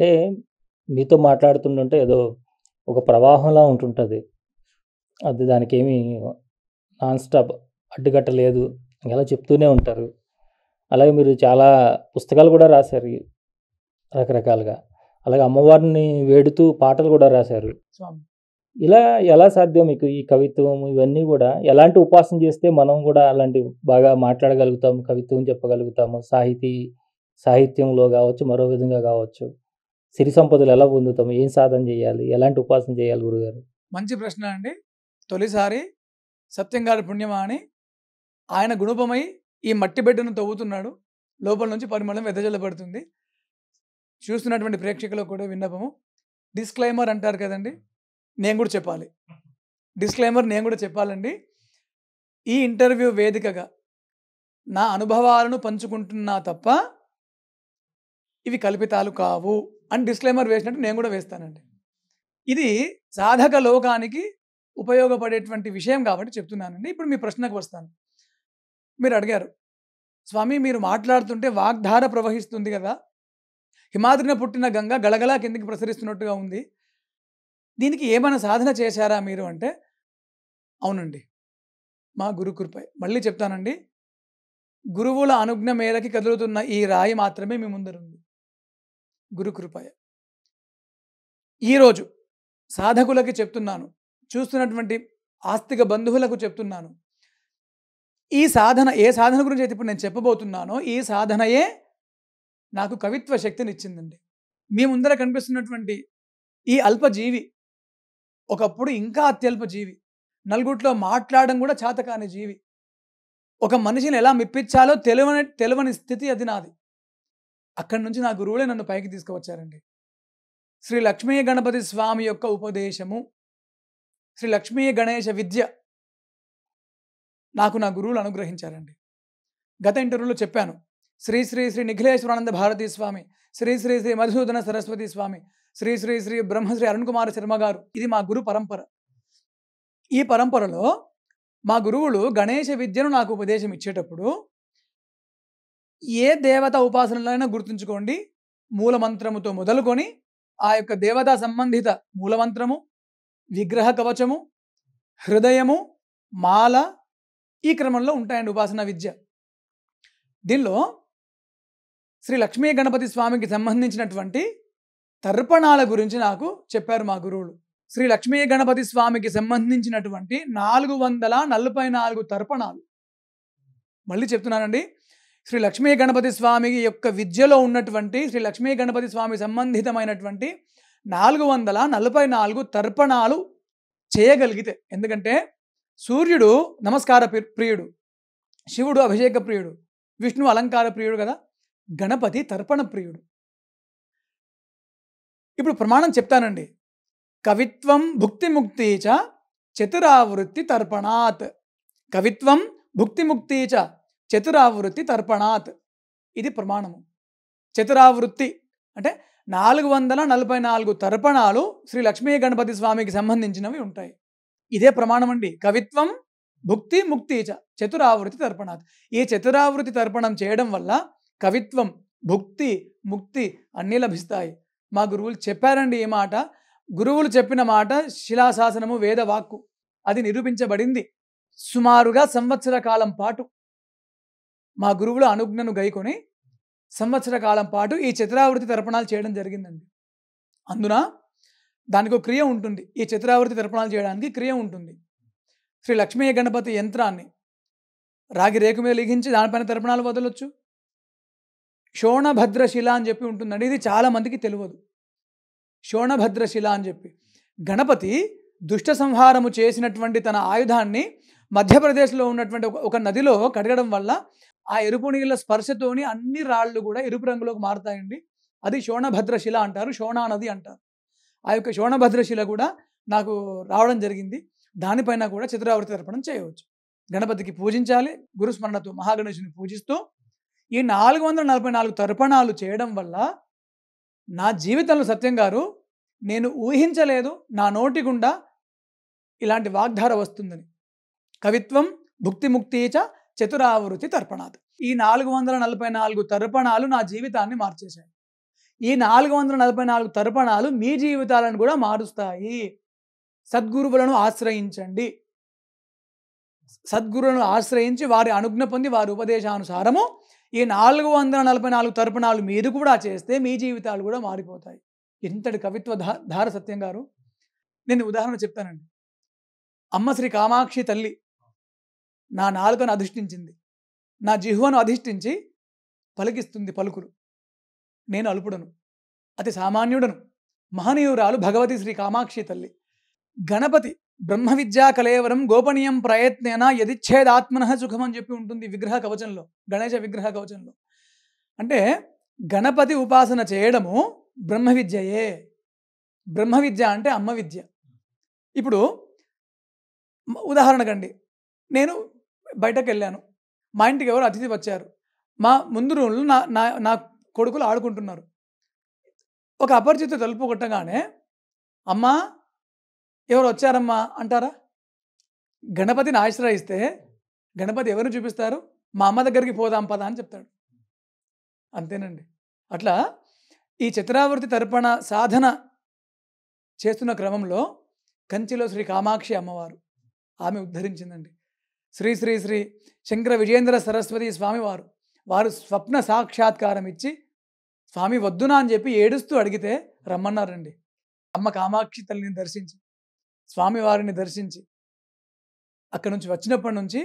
అంటే మీతో మాట్లాడుతుంటుంటే ఏదో ఒక ప్రవాహంలా ఉంటుంటుంది అది దానికి ఏమి నాన్ స్టాప్ లేదు ఇలా చెప్తూనే ఉంటారు అలాగే మీరు చాలా పుస్తకాలు కూడా రాశారు రకరకాలుగా అలాగే అమ్మవారిని వేడుతూ పాటలు కూడా రాశారు ఇలా ఎలా సాధ్యం మీకు ఈ కవిత్వం ఇవన్నీ కూడా ఎలాంటి ఉపాసన చేస్తే మనం కూడా అలాంటి బాగా మాట్లాడగలుగుతాము కవిత్వం చెప్పగలుగుతాము సాహితీ సాహిత్యంలో కావచ్చు మరో విధంగా కావచ్చు సిరి సంపదలు ఎలా పొందుతాము ఏం సాధన చేయాలి ఎలాంటి ఉపాసన చేయాలి గురుగారు మంచి ప్రశ్న అండి తొలిసారి సత్యంగారి పుణ్యమా అని ఆయన గుణపమై ఈ మట్టి బిడ్డను తవ్వుతున్నాడు లోపల నుంచి పరిమళం వెదజల్లబడుతుంది చూస్తున్నటువంటి ప్రేక్షకులకు కూడా విన్నపము డిస్క్లైమర్ అంటారు కదండి నేను కూడా చెప్పాలి డిస్క్లైమర్ నేను కూడా చెప్పాలండి ఈ ఇంటర్వ్యూ వేదికగా నా అనుభవాలను పంచుకుంటున్నా తప్ప ఇవి కల్పితాలు కావు అని డిస్క్లైమర్ వేసినట్టు నేను కూడా వేస్తానండి ఇది సాధక లోకానికి ఉపయోగపడేటువంటి విషయం కాబట్టి చెప్తున్నానండి ఇప్పుడు మీ ప్రశ్నకు వస్తాను మీరు అడిగారు స్వామి మీరు మాట్లాడుతుంటే వాగ్ధార ప్రవహిస్తుంది కదా హిమాద్రిన పుట్టిన గంగ గలగలా కిందికి ప్రసరిస్తున్నట్టుగా ఉంది దీనికి ఏమైనా సాధన చేశారా మీరు అంటే అవునండి మా గురుకృపై మళ్ళీ చెప్తానండి గురువుల అనుజ్ఞ మేరకి కదులుతున్న ఈ రాయి మాత్రమే మీ ముందరుంది గురుకృపయ ఈరోజు సాధకులకి చెప్తున్నాను చూస్తున్నటువంటి ఆస్తిక బంధువులకు చెప్తున్నాను ఈ సాధన ఏ సాధన గురించి అయితే ఇప్పుడు నేను చెప్పబోతున్నానో ఈ సాధనయే నాకు కవిత్వ శక్తిని ఇచ్చిందండి మీ ముందర కనిపిస్తున్నటువంటి ఈ అల్పజీవి ఒకప్పుడు ఇంకా అత్యల్ప జీవి నలుగురిలో మాట్లాడడం కూడా చాతకాని జీవి ఒక మనిషిని ఎలా మెప్పించాలో తెలివని తెలివని స్థితి అది నాది అక్కడి నుంచి నా గురువులే నన్ను పైకి తీసుకువచ్చారండి శ్రీ లక్ష్మీ గణపతి స్వామి యొక్క ఉపదేశము శ్రీ లక్ష్మీ గణేష విద్య నాకు నా గురువులు అనుగ్రహించారండి గత ఇంటర్వ్యూలో చెప్పాను శ్రీ శ్రీ శ్రీ నిఖిలేశ్వరానంద భారతీ స్వామి శ్రీ శ్రీ శ్రీ మధుసూదన సరస్వతి స్వామి శ్రీ శ్రీ శ్రీ బ్రహ్మశ్రీ అరుణ్ కుమార్ శర్మ గారు ఇది మా గురు పరంపర ఈ పరంపరలో మా గురువులు గణేష విద్యను నాకు ఉపదేశం ఇచ్చేటప్పుడు ఏ దేవత ఉపాసనలైనా గుర్తుంచుకోండి మూలమంత్రముతో మొదలుకొని ఆ యొక్క దేవతా సంబంధిత మూలమంత్రము విగ్రహ కవచము హృదయము మాల ఈ క్రమంలో ఉంటాయండి ఉపాసన విద్య దీనిలో శ్రీ లక్ష్మీ గణపతి స్వామికి సంబంధించినటువంటి తర్పణాల గురించి నాకు చెప్పారు మా గురువులు శ్రీ లక్ష్మీ గణపతి స్వామికి సంబంధించినటువంటి నాలుగు వందల నలభై నాలుగు తర్పణాలు మళ్ళీ చెప్తున్నానండి శ్రీ లక్ష్మీ గణపతి స్వామి యొక్క విద్యలో ఉన్నటువంటి శ్రీ లక్ష్మీ గణపతి స్వామి సంబంధితమైనటువంటి నాలుగు వందల నలభై నాలుగు తర్పణాలు చేయగలిగితే ఎందుకంటే సూర్యుడు నమస్కార ప్రియుడు శివుడు అభిషేక ప్రియుడు విష్ణు అలంకార ప్రియుడు కదా గణపతి తర్పణ ప్రియుడు ఇప్పుడు ప్రమాణం చెప్తానండి కవిత్వం భుక్తిముక్తి చ చతురావృత్తి తర్పణాత్ కవిత్వం భుక్తిముక్తి చ చతురావృత్తి తర్పణాత్ ఇది ప్రమాణము చతురావృత్తి అంటే నాలుగు వందల నలభై నాలుగు తర్పణాలు శ్రీ లక్ష్మీ గణపతి స్వామికి సంబంధించినవి ఉంటాయి ఇదే ప్రమాణం అండి కవిత్వం భుక్తి ముక్తి చ చతురావృతి తర్పణాత్ ఈ చతురావృతి తర్పణం చేయడం వల్ల కవిత్వం భుక్తి ముక్తి అన్నీ లభిస్తాయి మా గురువులు చెప్పారండి ఈ మాట గురువులు చెప్పిన మాట శిలాశాసనము వేదవాక్కు అది నిరూపించబడింది సుమారుగా సంవత్సర కాలం పాటు మా గురువుల అనుజ్ఞను గైకొని సంవత్సర కాలం పాటు ఈ చిత్రావృతి తర్పణాలు చేయడం జరిగిందండి అందున దానికి ఒక క్రియ ఉంటుంది ఈ చిత్రావృతి తర్పణాలు చేయడానికి క్రియ ఉంటుంది శ్రీ లక్ష్మీ గణపతి యంత్రాన్ని రాగి రేకు మీద లిఖించి దానిపైన తర్పణాలు వదలొచ్చు శోణభద్రశిల అని చెప్పి ఉంటుందండి ఇది చాలామందికి తెలియదు శోణభద్రశిల అని చెప్పి గణపతి దుష్ట సంహారము చేసినటువంటి తన ఆయుధాన్ని మధ్యప్రదేశ్లో ఉన్నటువంటి ఒక నదిలో కడగడం వల్ల ఆ ఎరుపు నీళ్ళ స్పర్శతోని అన్ని రాళ్ళు కూడా ఎరుపు రంగులోకి మారుతాయండి అది శోణభద్రశిల అంటారు శోణా నది అంటారు ఆ యొక్క శోణభద్రశిల కూడా నాకు రావడం జరిగింది దానిపైన కూడా చిత్రావృతి తర్పణం చేయవచ్చు గణపతికి పూజించాలి గురుస్మరణతో మహాగణేశుని పూజిస్తూ ఈ నాలుగు వందల నలభై నాలుగు తర్పణాలు చేయడం వల్ల నా జీవితంలో సత్యం గారు నేను ఊహించలేదు నా నోటి గుండా ఇలాంటి వాగ్ధార వస్తుందని కవిత్వం భుక్తిముక్తి చ చతురావృతి తర్పణాత్ ఈ నాలుగు వందల నలభై నాలుగు తర్పణాలు నా జీవితాన్ని మార్చేశాయి ఈ నాలుగు వందల నలభై నాలుగు తర్పణాలు మీ జీవితాలను కూడా మారుస్తాయి సద్గురువులను ఆశ్రయించండి సద్గురువులను ఆశ్రయించి వారి అనుజ్ఞ పొంది వారి ఉపదేశానుసారము ఈ నాలుగు వందల నలభై నాలుగు తర్పణాలు మీరు కూడా చేస్తే మీ జీవితాలు కూడా మారిపోతాయి ఇంతటి కవిత్వ ధార సత్యం గారు నేను ఉదాహరణ చెప్తానండి అమ్మ శ్రీ కామాక్షి తల్లి నా నాలుకను అధిష్ఠించింది నా జిహ్వను అధిష్ఠించి పలికిస్తుంది పలుకులు నేను అల్పుడను అతి సామాన్యుడను మహనీయురాలు భగవతి శ్రీ కామాక్షి తల్లి గణపతి బ్రహ్మ విద్యా కలేవరం గోపనీయం ప్రయత్నేన యదిచ్ఛేదాత్మన సుఖం అని చెప్పి ఉంటుంది విగ్రహ కవచంలో గణేశ విగ్రహ కవచంలో అంటే గణపతి ఉపాసన చేయడము బ్రహ్మ విద్యయే బ్రహ్మ విద్య అంటే అమ్మ విద్య ఇప్పుడు ఉదాహరణకండి నేను బయటకు వెళ్ళాను మా ఇంటికి ఎవరు అతిథి వచ్చారు మా ముందు రూమ్లో నా నా నా కొడుకులు ఆడుకుంటున్నారు ఒక అపరిచిత తలుపు కొట్టగానే అమ్మా ఎవరు వచ్చారమ్మా అంటారా గణపతిని ఆశ్రయిస్తే గణపతి ఎవరిని చూపిస్తారు మా అమ్మ దగ్గరికి పోదాం పదా అని చెప్తాడు అంతేనండి అట్లా ఈ చిత్రావృతి తర్పణ సాధన చేస్తున్న క్రమంలో కంచిలో శ్రీ కామాక్షి అమ్మవారు ఆమె ఉద్ధరించిందండి శ్రీ శ్రీ శ్రీ శంకర విజేంద్ర సరస్వతి స్వామివారు వారు స్వప్న సాక్షాత్కారం ఇచ్చి స్వామి వద్దునా అని చెప్పి ఏడుస్తూ అడిగితే రమ్మన్నారండి అమ్మ కామాక్షి తల్లిని దర్శించి స్వామివారిని దర్శించి అక్కడి నుంచి వచ్చినప్పటి నుంచి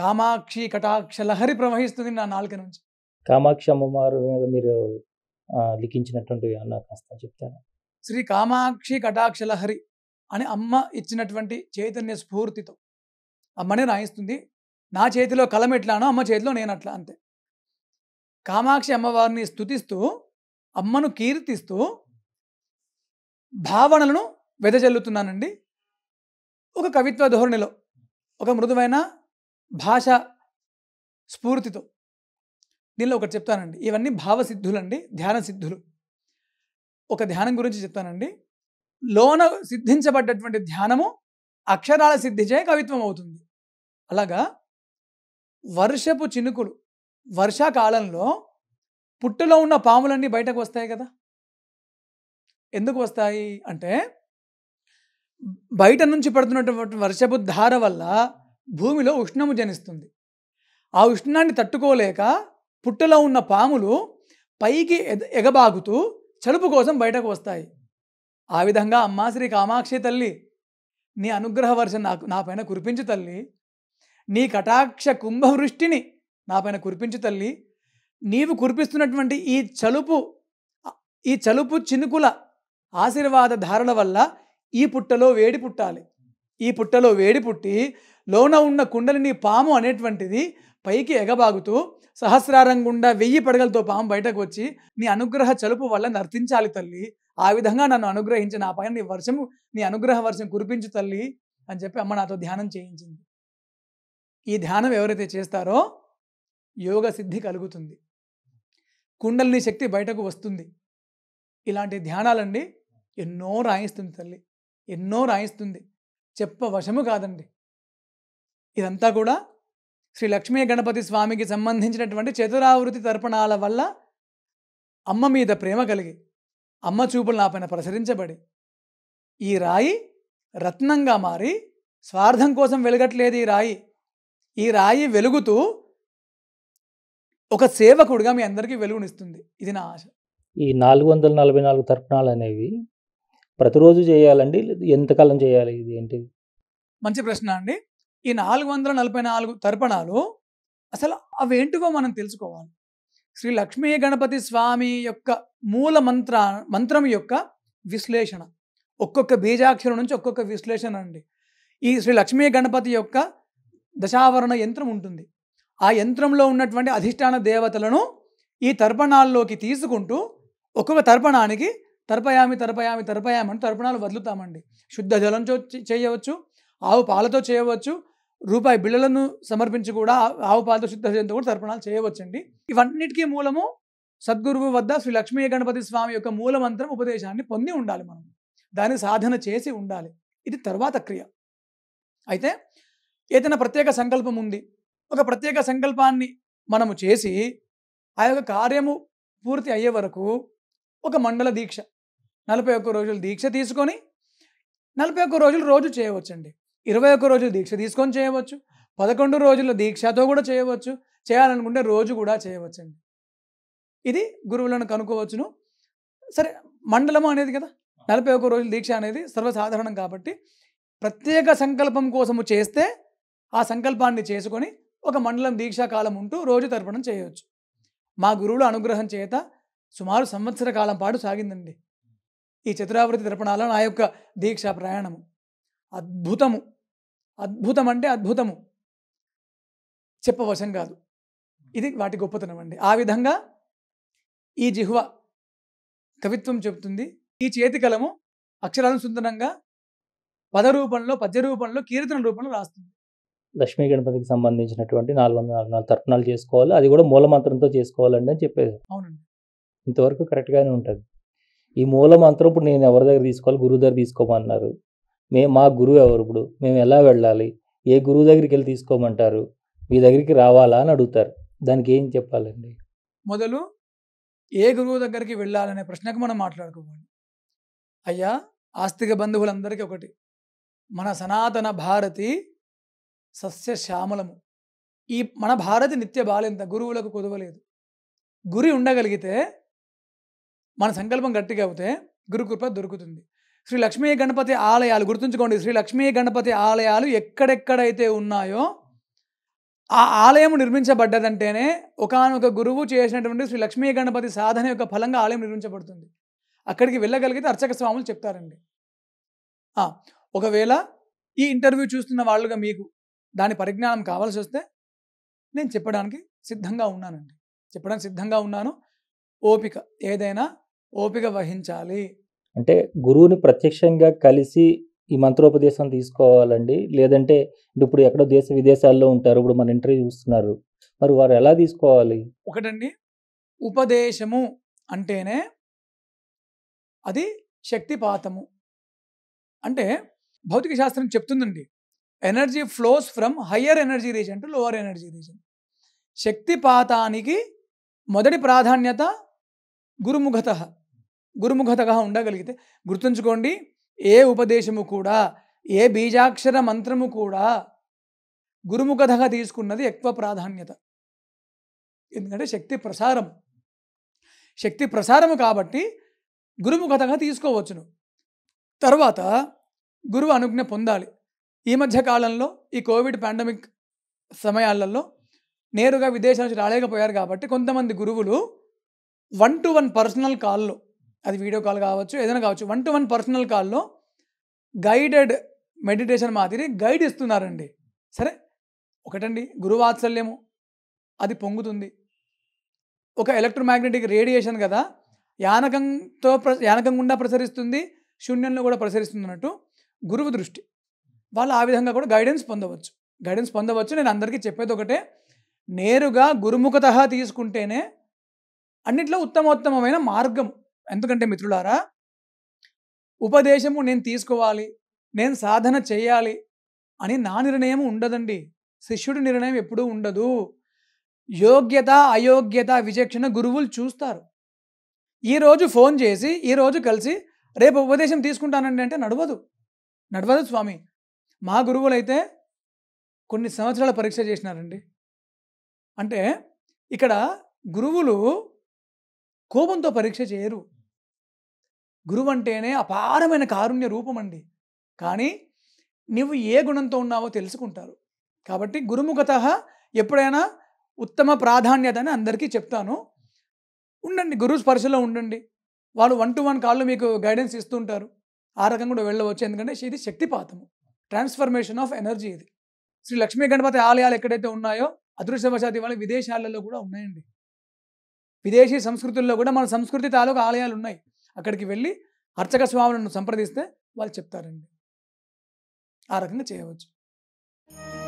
కామాక్షి కటాక్ష లహరి ప్రవహిస్తుంది నా నాలుక నుంచి కామాక్షి అమ్మవారు మీద మీరు లిఖించినటువంటి అన్న కాస్త చెప్తాను శ్రీ కామాక్షి కటాక్ష లహరి అని అమ్మ ఇచ్చినటువంటి చైతన్య స్ఫూర్తితో అమ్మనే రాయిస్తుంది నా చేతిలో కలం ఎట్లానో అమ్మ చేతిలో నేను అట్లా అంతే కామాక్షి అమ్మవారిని స్థుతిస్తూ అమ్మను కీర్తిస్తూ భావనలను వెదజల్లుతున్నానండి ఒక కవిత్వ ధోరణిలో ఒక మృదువైన భాష స్ఫూర్తితో దీనిలో ఒకటి చెప్తానండి ఇవన్నీ భావసిద్ధులండి ధ్యాన సిద్ధులు ఒక ధ్యానం గురించి చెప్తానండి లోన సిద్ధించబడ్డటువంటి ధ్యానము అక్షరాల సిద్ధిచే కవిత్వం అవుతుంది అలాగా వర్షపు చినుకులు వర్షాకాలంలో పుట్టులో ఉన్న పాములన్నీ బయటకు వస్తాయి కదా ఎందుకు వస్తాయి అంటే బయట నుంచి పడుతున్నటువంటి వర్షపు ధార వల్ల భూమిలో ఉష్ణము జనిస్తుంది ఆ ఉష్ణాన్ని తట్టుకోలేక పుట్టులో ఉన్న పాములు పైకి ఎగబాగుతూ చలుపు కోసం బయటకు వస్తాయి ఆ విధంగా అమ్మాశ్రీ కామాక్షి తల్లి నీ అనుగ్రహ వర్షం నాకు నా పైన కురిపించు తల్లి నీ కటాక్ష కుంభవృష్టిని నా పైన కురిపించు తల్లి నీవు కురిపిస్తున్నటువంటి ఈ చలుపు ఈ చలుపు చినుకుల ఆశీర్వాద ధారణ వల్ల ఈ పుట్టలో వేడి పుట్టాలి ఈ పుట్టలో వేడి పుట్టి లోన ఉన్న కుండలిని పాము అనేటువంటిది పైకి ఎగబాగుతూ సహస్రారం గుండా వెయ్యి పడగలతో పాము బయటకు వచ్చి నీ అనుగ్రహ చలుపు వల్ల నర్తించాలి తల్లి ఆ విధంగా నన్ను అనుగ్రహించి నా పైన నీ వర్షం నీ అనుగ్రహ వర్షం కురిపించు తల్లి అని చెప్పి అమ్మ నాతో ధ్యానం చేయించింది ఈ ధ్యానం ఎవరైతే చేస్తారో యోగ సిద్ధి కలుగుతుంది కుండలిని శక్తి బయటకు వస్తుంది ఇలాంటి ధ్యానాలండి ఎన్నో రాయిస్తుంది తల్లి ఎన్నో రాయిస్తుంది చెప్ప వశము కాదండి ఇదంతా కూడా శ్రీ లక్ష్మీ గణపతి స్వామికి సంబంధించినటువంటి చతురావృతి తర్పణాల వల్ల అమ్మ మీద ప్రేమ కలిగి అమ్మ చూపులు నాపైన ప్రసరించబడి ఈ రాయి రత్నంగా మారి స్వార్థం కోసం వెలగట్లేదు ఈ రాయి ఈ రాయి వెలుగుతూ ఒక సేవకుడిగా మీ అందరికీ వెలుగునిస్తుంది ఇది నా ఆశ ఈ నాలుగు వందల నలభై నాలుగు తర్పణాలు అనేవి ప్రతిరోజు చేయాలండి ఎంతకాలం చేయాలి ఇది ఏంటి మంచి ప్రశ్న అండి ఈ నాలుగు వందల నలభై నాలుగు తర్పణాలు అసలు అవేంటివో మనం తెలుసుకోవాలి శ్రీ లక్ష్మీ గణపతి స్వామి యొక్క మూల మంత్ర మంత్రం యొక్క విశ్లేషణ ఒక్కొక్క బీజాక్షరం నుంచి ఒక్కొక్క విశ్లేషణ అండి ఈ శ్రీ లక్ష్మీ గణపతి యొక్క దశావరణ యంత్రం ఉంటుంది ఆ యంత్రంలో ఉన్నటువంటి అధిష్టాన దేవతలను ఈ తర్పణాల్లోకి తీసుకుంటూ ఒక్కొక్క తర్పణానికి తర్పయామి తర్పయామి తర్పయామని తర్పణాలు వదులుతామండి శుద్ధ జలంతో చేయవచ్చు ఆవు పాలతో చేయవచ్చు రూపాయి బిళ్ళలను సమర్పించి కూడా ఆవు శుద్ధ చేయంతో కూడా తర్పణాలు చేయవచ్చండి ఇవన్నిటికీ మూలము సద్గురువు వద్ద శ్రీ లక్ష్మీ గణపతి స్వామి యొక్క మూలమంత్రం ఉపదేశాన్ని పొంది ఉండాలి మనం దాన్ని సాధన చేసి ఉండాలి ఇది తర్వాత క్రియ అయితే ఏదైనా ప్రత్యేక సంకల్పం ఉంది ఒక ప్రత్యేక సంకల్పాన్ని మనము చేసి ఆ యొక్క కార్యము పూర్తి అయ్యే వరకు ఒక మండల దీక్ష నలభై ఒక్క రోజులు దీక్ష తీసుకొని నలభై ఒక్క రోజులు రోజు చేయవచ్చండి ఇరవై ఒక్క రోజులు దీక్ష తీసుకొని చేయవచ్చు పదకొండు రోజుల దీక్షతో కూడా చేయవచ్చు చేయాలనుకుంటే రోజు కూడా చేయవచ్చండి ఇది గురువులను కనుక్కోవచ్చును సరే మండలం అనేది కదా నలభై ఒక్క రోజుల దీక్ష అనేది సర్వసాధారణం కాబట్టి ప్రత్యేక సంకల్పం కోసము చేస్తే ఆ సంకల్పాన్ని చేసుకొని ఒక మండలం దీక్షాకాలం ఉంటూ రోజు తర్పణం చేయవచ్చు మా గురువుల అనుగ్రహం చేత సుమారు సంవత్సర కాలం పాటు సాగిందండి ఈ చతురావృతి తర్పణాల నా యొక్క దీక్షా ప్రయాణము అద్భుతము అద్భుతం అంటే అద్భుతము చెప్పవశం కాదు ఇది వాటి గొప్పతనం అండి ఆ విధంగా ఈ జిహ్వ కవిత్వం చెబుతుంది ఈ చేతికలము అక్షరానుసంధానంగా పద రూపంలో పద్య రూపంలో కీర్తన రూపంలో రాస్తుంది లక్ష్మీ గణపతికి సంబంధించినటువంటి నాలుగు వందల నాలుగు నాలుగు తర్పణాలు చేసుకోవాలి అది కూడా మూలమంత్రంతో చేసుకోవాలండి అని చెప్పేది అవునండి ఇంతవరకు కరెక్ట్గానే ఉంటుంది ఈ మూలమంత్రం ఇప్పుడు నేను ఎవరి దగ్గర తీసుకోవాలి గురువు దగ్గర తీసుకోమన్నారు మే మా గురువు ఎవరు ఇప్పుడు మేము ఎలా వెళ్ళాలి ఏ గురువు దగ్గరికి వెళ్ళి తీసుకోమంటారు మీ దగ్గరికి రావాలా అని అడుగుతారు దానికి ఏం చెప్పాలండి మొదలు ఏ గురువు దగ్గరికి వెళ్ళాలనే ప్రశ్నకు మనం మాట్లాడుకోవాలి అయ్యా ఆస్తిక బంధువులందరికీ ఒకటి మన సనాతన భారతి సస్య శ్యామలము ఈ మన భారతి నిత్య బాలింత గురువులకు కుదవలేదు గురి ఉండగలిగితే మన సంకల్పం గట్టిగా అవుతే గురుకృప దొరుకుతుంది శ్రీ లక్ష్మీ గణపతి ఆలయాలు గుర్తుంచుకోండి శ్రీ లక్ష్మీ గణపతి ఆలయాలు ఎక్కడెక్కడైతే ఉన్నాయో ఆ ఆలయం నిర్మించబడ్డదంటేనే ఒకనొక గురువు చేసినటువంటి శ్రీ లక్ష్మీ గణపతి సాధన యొక్క ఫలంగా ఆలయం నిర్మించబడుతుంది అక్కడికి వెళ్ళగలిగితే అర్చక స్వాములు చెప్తారండి ఒకవేళ ఈ ఇంటర్వ్యూ చూస్తున్న వాళ్ళుగా మీకు దాని పరిజ్ఞానం కావాల్సి వస్తే నేను చెప్పడానికి సిద్ధంగా ఉన్నానండి చెప్పడానికి సిద్ధంగా ఉన్నాను ఓపిక ఏదైనా ఓపిక వహించాలి అంటే గురువుని ప్రత్యక్షంగా కలిసి ఈ మంత్రోపదేశం తీసుకోవాలండి లేదంటే ఇప్పుడు ఎక్కడో దేశ విదేశాల్లో ఉంటారు ఇప్పుడు మన ఇంటర్వ్యూ చూస్తున్నారు మరి వారు ఎలా తీసుకోవాలి ఒకటండి ఉపదేశము అంటేనే అది శక్తిపాతము అంటే భౌతిక శాస్త్రం చెప్తుందండి energy flows from higher energy region to lower energy region శక్తిపాతానికి మొదటి ప్రాధాన్యత గురుముఖత గురుముఖతగా ఉండగలిగితే గుర్తుంచుకోండి ఏ ఉపదేశము కూడా ఏ బీజాక్షర మంత్రము కూడా గురుముఖతగా తీసుకున్నది ఎక్కువ ప్రాధాన్యత ఎందుకంటే శక్తి ప్రసారం శక్తి ప్రసారము కాబట్టి గురుముఖతగా తీసుకోవచ్చును తర్వాత గురువు అనుజ్ఞ పొందాలి ఈ మధ్య కాలంలో ఈ కోవిడ్ పాండమిక్ సమయాలలో నేరుగా విదేశాల నుంచి రాలేకపోయారు కాబట్టి కొంతమంది గురువులు వన్ టు వన్ పర్సనల్ కాల్లో అది వీడియో కాల్ కావచ్చు ఏదైనా కావచ్చు వన్ టు వన్ పర్సనల్ కాల్లో గైడెడ్ మెడిటేషన్ మాదిరి గైడ్ ఇస్తున్నారండి సరే ఒకటండి గురువాత్సల్యము అది పొంగుతుంది ఒక ఎలక్ట్రోమాగ్నెటిక్ రేడియేషన్ కదా యానకంతో ప్ర యానకం గుండా ప్రసరిస్తుంది శూన్యంలో కూడా ప్రసరిస్తుంది అన్నట్టు గురువు దృష్టి వాళ్ళు ఆ విధంగా కూడా గైడెన్స్ పొందవచ్చు గైడెన్స్ పొందవచ్చు నేను అందరికీ చెప్పేది ఒకటే నేరుగా గురుముఖత తీసుకుంటేనే అన్నిట్లో ఉత్తమోత్తమైన మార్గం ఎందుకంటే మిత్రులారా ఉపదేశము నేను తీసుకోవాలి నేను సాధన చేయాలి అని నా నిర్ణయం ఉండదండి శిష్యుడి నిర్ణయం ఎప్పుడూ ఉండదు యోగ్యత అయోగ్యత విచక్షణ గురువులు చూస్తారు ఈరోజు ఫోన్ చేసి ఈరోజు కలిసి రేపు ఉపదేశం తీసుకుంటానండి అంటే నడవదు నడవదు స్వామి మా గురువులు అయితే కొన్ని సంవత్సరాల పరీక్ష చేసినారండి అంటే ఇక్కడ గురువులు కోపంతో పరీక్ష చేయరు గురువు అంటేనే అపారమైన కారుణ్య రూపం అండి కానీ నువ్వు ఏ గుణంతో ఉన్నావో తెలుసుకుంటారు కాబట్టి గురుముఖత ఎప్పుడైనా ఉత్తమ ప్రాధాన్యత అని అందరికీ చెప్తాను ఉండండి గురువు స్పర్శలో ఉండండి వాళ్ళు వన్ టు వన్ కాళ్ళు మీకు గైడెన్స్ ఇస్తుంటారు ఆ రకంగా కూడా వెళ్ళవచ్చు ఎందుకంటే ఇది శక్తిపాతము ట్రాన్స్ఫర్మేషన్ ఆఫ్ ఎనర్జీ ఇది శ్రీ లక్ష్మీ గణపతి ఆలయాలు ఎక్కడైతే ఉన్నాయో అదృశ్యవశాతి ఇవాళ విదేశాలలో కూడా ఉన్నాయండి విదేశీ సంస్కృతుల్లో కూడా మన సంస్కృతి తాలూకు ఆలయాలు ఉన్నాయి అక్కడికి వెళ్ళి అర్చక స్వాములను సంప్రదిస్తే వాళ్ళు చెప్తారండి ఆ రకంగా చేయవచ్చు